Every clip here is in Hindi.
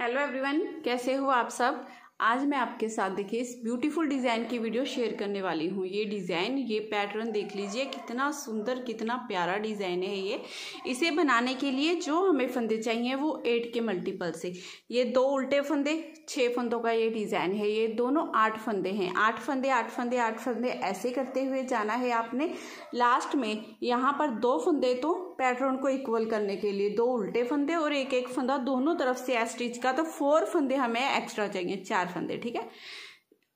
हेलो एवरीवन कैसे हो आप सब आज मैं आपके साथ देखिए इस ब्यूटीफुल डिज़ाइन की वीडियो शेयर करने वाली हूँ ये डिज़ाइन ये पैटर्न देख लीजिए कितना सुंदर कितना प्यारा डिज़ाइन है ये इसे बनाने के लिए जो हमें फंदे चाहिए वो एट के मल्टीपल से ये दो उल्टे फंदे छः फंदों का ये डिज़ाइन है ये दोनों आठ फंदे हैं आठ फंदे आठ फंदे आठ फंदे ऐसे करते हुए जाना है आपने लास्ट में यहाँ पर दो फंदे तो पैटर्न को इक्वल करने के लिए दो उल्टे फंदे और एक एक फंदा दोनों तरफ से स्टिच का तो फोर फंदे हमें एक्स्ट्रा चाहिए चार फंदे ठीक है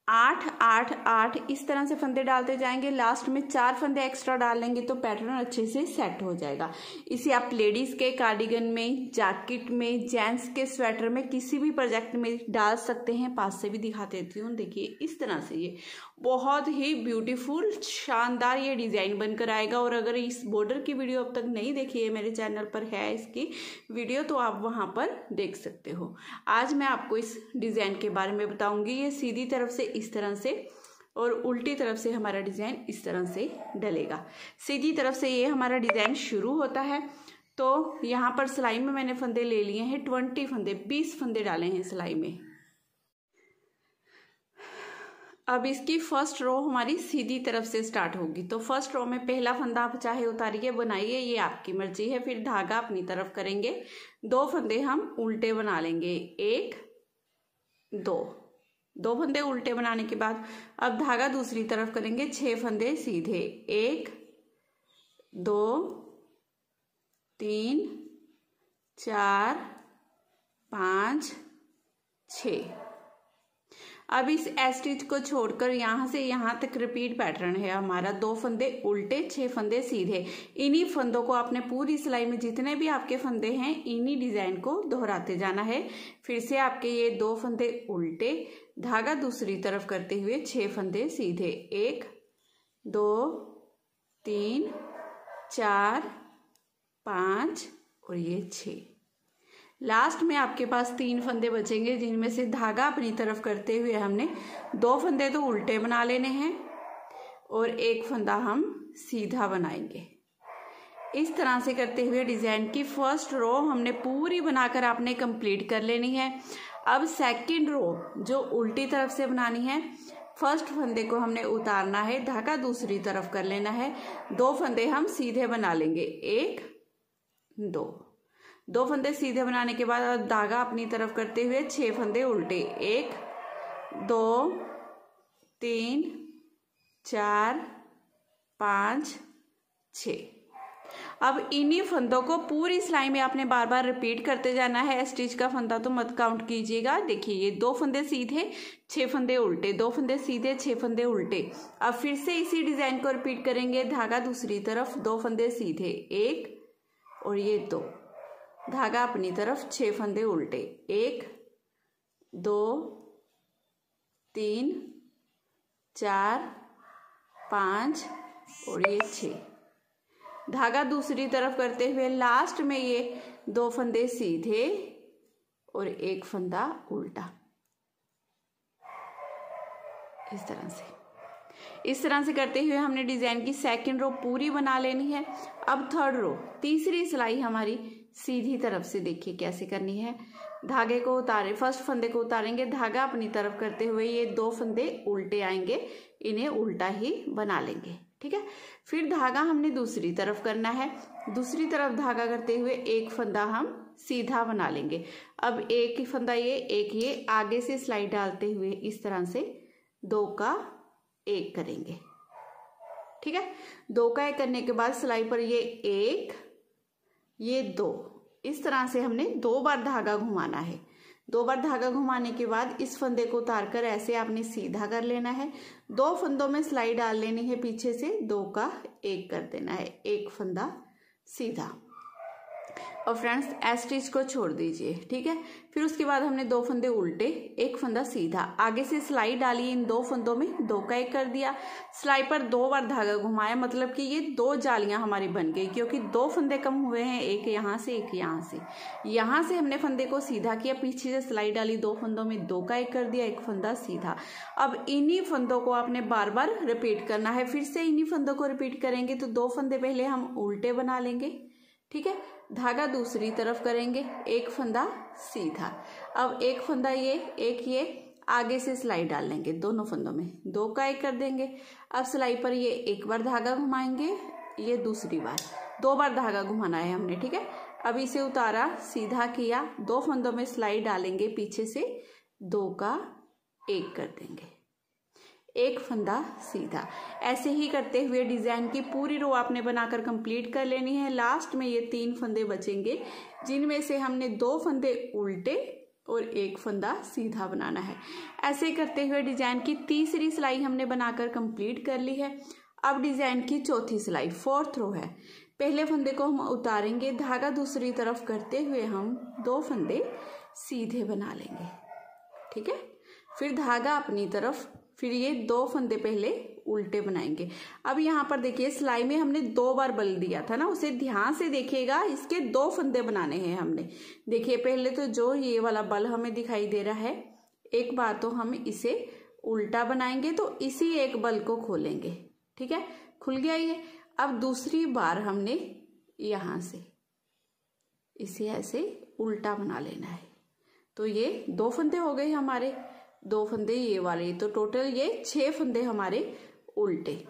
आठ आठ आठ इस तरह से फंदे डालते जाएंगे लास्ट में चार फंदे एक्स्ट्रा डाल लेंगे तो पैटर्न अच्छे से सेट हो जाएगा इसे आप लेडीज़ के कार्डिगन में जैकेट में जेंट्स के स्वेटर में किसी भी प्रोजेक्ट में डाल सकते हैं पास से भी दिखा देती हूँ देखिए इस तरह से ये बहुत ही ब्यूटीफुल शानदार ये डिज़ाइन बनकर आएगा और अगर इस बॉर्डर की वीडियो अब तक नहीं देखी है मेरे चैनल पर है इसकी वीडियो तो आप वहाँ पर देख सकते हो आज मैं आपको इस डिज़ाइन के बारे में बताऊँगी ये सीधी तरफ से इस तरह से और उल्टी तरफ से हमारा डिज़ाइन इस तरह से डलेगा सीधी तरफ से ये हमारा डिज़ाइन शुरू होता है तो यहाँ पर सिलाई में मैंने फंदे ले लिए हैं ट्वेंटी फंदे बीस फंदे डाले हैं सिलाई में अब इसकी फर्स्ट रो हमारी सीधी तरफ से स्टार्ट होगी तो फर्स्ट रो में पहला फंदा आप चाहे उतारिए बनाइए ये आपकी मर्जी है फिर धागा अपनी तरफ करेंगे दो फंदे हम उल्टे बना लेंगे एक दो दो फंदे उल्टे बनाने के बाद अब धागा दूसरी तरफ करेंगे छह फंदे सीधे एक दो तीन चार पाँच छ अब इस एस्टिच स्टिच को छोड़कर यहाँ से यहाँ तक रिपीट पैटर्न है हमारा दो फंदे उल्टे छः फंदे सीधे इन्हीं फंदों को आपने पूरी सिलाई में जितने भी आपके फंदे हैं इन्हीं डिज़ाइन को दोहराते जाना है फिर से आपके ये दो फंदे उल्टे धागा दूसरी तरफ करते हुए छः फंदे सीधे एक दो तीन चार पाँच और ये छः लास्ट में आपके पास तीन फंदे बचेंगे जिनमें से धागा अपनी तरफ करते हुए हमने दो फंदे तो उल्टे बना लेने हैं और एक फंदा हम सीधा बनाएंगे इस तरह से करते हुए डिज़ाइन की फर्स्ट रो हमने पूरी बनाकर आपने कंप्लीट कर लेनी है अब सेकंड रो जो उल्टी तरफ से बनानी है फर्स्ट फंदे को हमने उतारना है धागा दूसरी तरफ कर लेना है दो फंदे हम सीधे बना लेंगे एक दो दो फंदे सीधे बनाने के बाद धागा अपनी तरफ करते हुए छह फंदे उल्टे एक दो तीन चार पाँच छ अब इन्हीं फंदों को पूरी सिलाई में आपने बार बार रिपीट करते जाना है स्टिच का फंदा तो मत काउंट कीजिएगा देखिए ये दो फंदे सीधे छह फंदे उल्टे दो फंदे सीधे छह फंदे उल्टे अब फिर से इसी डिज़ाइन को रिपीट करेंगे धागा दूसरी तरफ दो फंदे सीधे एक और ये दो धागा अपनी तरफ छह फंदे उल्टे एक दो तीन चार पाँच और ये छः धागा दूसरी तरफ करते हुए लास्ट में ये दो फंदे सीधे और एक फंदा उल्टा इस तरह से इस तरह से करते हुए हमने डिज़ाइन की सेकंड रो पूरी बना लेनी है अब थर्ड रो तीसरी सिलाई हमारी सीधी तरफ से देखिए कैसे करनी है धागे को उतारे फर्स्ट फंदे को उतारेंगे धागा अपनी तरफ करते हुए ये दो फंदे उल्टे आएंगे इन्हें उल्टा ही बना लेंगे ठीक है फिर धागा हमने दूसरी तरफ करना है दूसरी तरफ धागा करते हुए एक फंदा हम सीधा बना लेंगे अब एक ही फंदा ये एक ये आगे से स्लाइड डालते हुए इस तरह से दो का एक करेंगे ठीक है दो का एक करने के बाद सिलाई पर ये एक ये दो इस तरह से हमने दो बार धागा घुमाना है दो बार धागा घुमाने के बाद इस फंदे को उतार कर ऐसे आपने सीधा कर लेना है दो फंदों में सिलाई डाल लेनी है पीछे से दो का एक कर देना है एक फंदा सीधा और फ्रेंड्स एस स्टिच को छोड़ दीजिए ठीक है फिर उसके बाद हमने दो फंदे उल्टे एक फंदा सीधा आगे से सिलाई डाली इन दो फंदों में दो का एक कर दिया सिलाई पर दो बार धागा घुमाया मतलब कि ये दो जालियां हमारी बन गई क्योंकि दो फंदे कम हुए हैं एक यहाँ से एक यहाँ से यहाँ से हमने फंदे को सीधा किया पीछे से सिलाई डाली दो फंदों में दो का एक कर दिया एक फंदा सीधा अब इन्हीं फंदों को आपने बार बार रिपीट करना है फिर से इन्हीं फंदों को रिपीट करेंगे तो दो फंदे पहले हम उल्टे बना लेंगे ठीक है धागा दूसरी तरफ करेंगे एक फंदा सीधा अब एक फंदा ये एक ये आगे से सिलाई डाल लेंगे दोनों फंदों में दो का एक कर देंगे अब सिलाई पर ये एक बार धागा घुमाएंगे ये दूसरी बार दो बार धागा घुमाना है हमने ठीक है अब इसे उतारा सीधा किया दो फंदों में सिलाई डालेंगे पीछे से दो का एक कर देंगे एक फंदा सीधा ऐसे ही करते हुए डिज़ाइन की पूरी रो आपने बनाकर कंप्लीट कर लेनी है लास्ट में ये तीन फंदे बचेंगे जिनमें से हमने दो फंदे उल्टे और एक फंदा सीधा बनाना है ऐसे करते हुए डिज़ाइन की तीसरी सिलाई हमने बनाकर कंप्लीट कर ली है अब डिज़ाइन की चौथी सिलाई फोर्थ रो है पहले फंदे को हम उतारेंगे धागा दूसरी तरफ करते हुए हम दो फंदे सीधे बना लेंगे ठीक है फिर धागा अपनी तरफ फिर ये दो फंदे पहले उल्टे बनाएंगे अब यहाँ पर देखिए सिलाई में हमने दो बार बल दिया था ना उसे ध्यान से देखिएगा इसके दो फंदे बनाने हैं हमने देखिए पहले तो जो ये वाला बल हमें दिखाई दे रहा है एक बार तो हम इसे उल्टा बनाएंगे तो इसी एक बल को खोलेंगे ठीक है खुल गया ये अब दूसरी बार हमने यहां से इसे ऐसे उल्टा बना लेना है तो ये दो फंदे हो गए हमारे दो फंदे ये वाले तो टोटल ये छः फंदे हमारे उल्टे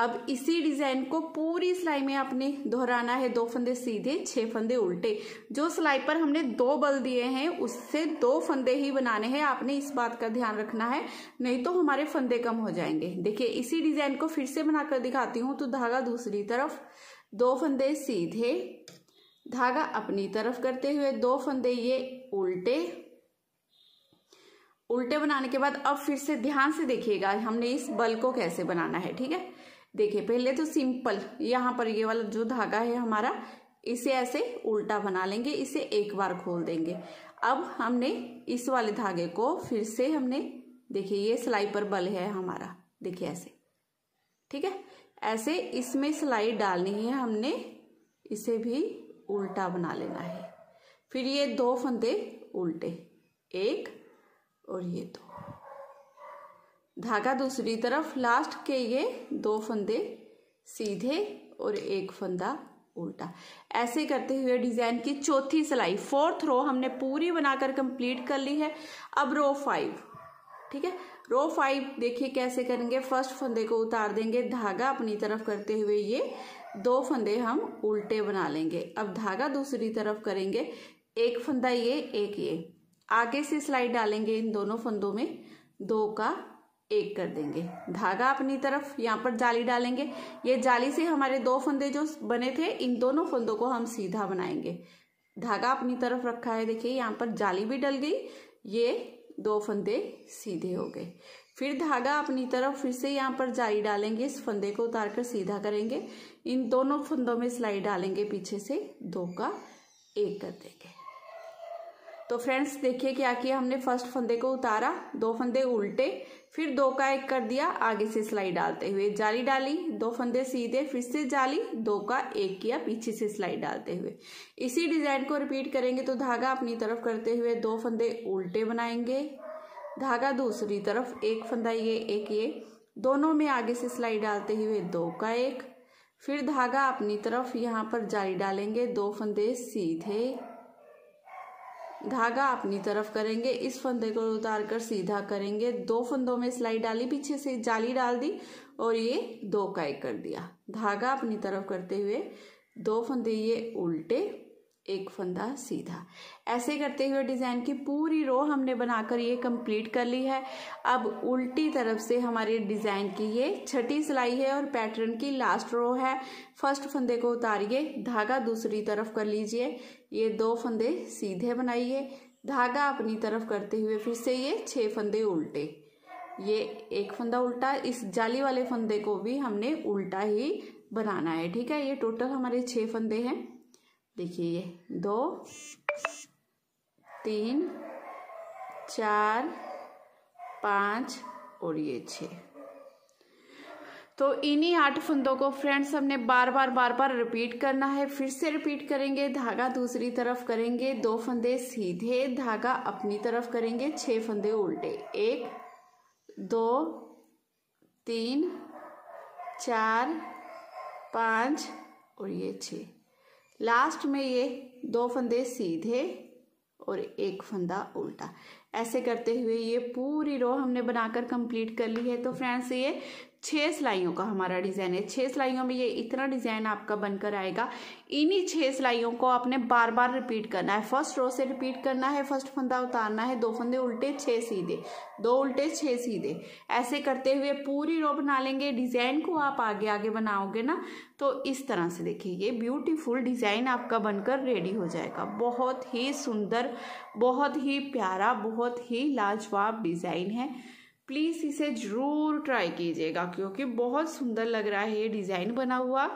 अब इसी डिजाइन को पूरी सिलाई में आपने दोहराना है दो फंदे सीधे छह फंदे उल्टे जो सिलाई पर हमने दो बल दिए हैं उससे दो फंदे ही बनाने हैं आपने इस बात का ध्यान रखना है नहीं तो हमारे फंदे कम हो जाएंगे देखिए इसी डिजाइन को फिर से बनाकर दिखाती हूँ तो धागा दूसरी तरफ दो फंदे सीधे धागा अपनी तरफ करते हुए दो फंदे ये उल्टे उल्टे बनाने के बाद अब फिर से ध्यान से देखिएगा हमने इस बल को कैसे बनाना है ठीक है देखिए पहले तो सिंपल यहाँ पर ये वाला जो धागा है हमारा इसे ऐसे उल्टा बना लेंगे इसे एक बार खोल देंगे अब हमने इस वाले धागे को फिर से हमने देखिए ये सिलाई पर बल है हमारा देखिए ऐसे ठीक है ऐसे इसमें सिलाई डालनी है हमने इसे भी उल्टा बना लेना है फिर ये दो फंदे उल्टे एक और ये दो धागा दूसरी तरफ लास्ट के ये दो फंदे सीधे और एक फंदा उल्टा ऐसे करते हुए डिजाइन की चौथी सिलाई फोर्थ रो हमने पूरी बनाकर कंप्लीट कर ली है अब रो फाइव ठीक है रो फाइव देखिए कैसे करेंगे फर्स्ट फंदे को उतार देंगे धागा अपनी तरफ करते हुए ये दो फंदे हम उल्टे बना लेंगे अब धागा दूसरी तरफ करेंगे एक फंदा ये एक ये आगे से सिलाई डालेंगे इन दोनों फंदों में दो का एक कर देंगे धागा अपनी तरफ यहाँ पर जाली डालेंगे ये जाली से हमारे दो फंदे जो बने थे इन दोनों फंदों को हम सीधा बनाएंगे धागा अपनी तरफ रखा है देखिए यहाँ पर जाली भी डल गई ये दो फंदे सीधे हो गए फिर धागा अपनी तरफ फिर से यहाँ पर जाली डालेंगे इस फंदे को उतार कर सीधा करेंगे इन दोनों फंदों में सिलाई डालेंगे पीछे से दो का एक कर देंगे तो फ्रेंड्स देखिए क्या किया हमने फर्स्ट फंदे को उतारा दो फंदे उल्टे फिर दो का एक कर दिया आगे से सिलाई डालते हुए जाली डाली दो फंदे सीधे फिर से जाली दो का एक किया पीछे से सिलाई डालते हुए इसी डिजाइन को रिपीट करेंगे तो धागा अपनी तरफ करते हुए दो फंदे उल्टे बनाएंगे धागा दूसरी तरफ एक फंदा ये एक ये दोनों में आगे से सिलाई डालते हुए दो का एक फिर धागा अपनी तरफ यहाँ पर जाली डालेंगे दो फंदे सीधे धागा अपनी तरफ करेंगे इस फंदे को उतार कर सीधा करेंगे दो फंदों में सिलाई डाली पीछे से जाली डाल दी और ये दो काय कर दिया धागा अपनी तरफ करते हुए दो फंदे ये उल्टे एक फंदा सीधा ऐसे करते हुए डिज़ाइन की पूरी रो हमने बनाकर ये कंप्लीट कर ली है अब उल्टी तरफ से हमारे डिज़ाइन की ये छठी सिलाई है और पैटर्न की लास्ट रो है फर्स्ट फंदे को उतारिए धागा दूसरी तरफ कर लीजिए ये दो फंदे सीधे बनाइए धागा अपनी तरफ करते हुए फिर से ये छः फंदे उल्टे ये एक फंदा उल्टा इस जाली वाले फंदे को भी हमने उल्टा ही बनाना है ठीक है ये टोटल हमारे छः फंदे हैं देखिए ये दो तीन चार पाँच और ये छः तो इन्हीं आठ फंदों को फ्रेंड्स हमने बार बार बार बार रिपीट करना है फिर से रिपीट करेंगे धागा दूसरी तरफ करेंगे दो फंदे सीधे धागा अपनी तरफ करेंगे छः फंदे उल्टे एक दो तीन चार पाँच और ये छः लास्ट में ये दो फंदे सीधे और एक फंदा उल्टा ऐसे करते हुए ये पूरी रो हमने बनाकर कंप्लीट कर ली है तो फ्रेंड्स ये छः सिलाइयों का हमारा डिज़ाइन है छः सिलाइयों में ये इतना डिज़ाइन आपका बनकर आएगा इन्हीं छः सिलाइयों को आपने बार बार रिपीट करना है फर्स्ट रो से रिपीट करना है फर्स्ट फंदा उतारना है दो फंदे उल्टे छः सीधे दो उल्टे छः सीधे ऐसे करते हुए पूरी रो बना लेंगे डिज़ाइन को आप आगे आगे बनाओगे ना तो इस तरह से देखिए ये ब्यूटीफुल डिज़ाइन आपका बनकर रेडी हो जाएगा बहुत ही सुंदर बहुत ही प्यारा बहुत ही लाजवाब डिज़ाइन है प्लीज़ इसे ज़रूर ट्राई कीजिएगा क्योंकि बहुत सुंदर लग रहा है ये डिज़ाइन बना हुआ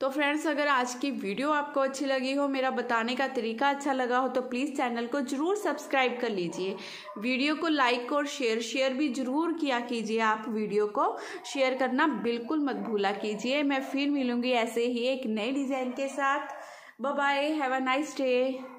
तो फ्रेंड्स अगर आज की वीडियो आपको अच्छी लगी हो मेरा बताने का तरीका अच्छा लगा हो तो प्लीज़ चैनल को ज़रूर सब्सक्राइब कर लीजिए वीडियो को लाइक और शेयर शेयर भी ज़रूर किया कीजिए आप वीडियो को शेयर करना बिल्कुल मत भूला कीजिए मैं फिर मिलूंगी ऐसे ही एक नए डिज़ाइन के साथ bye have a nice day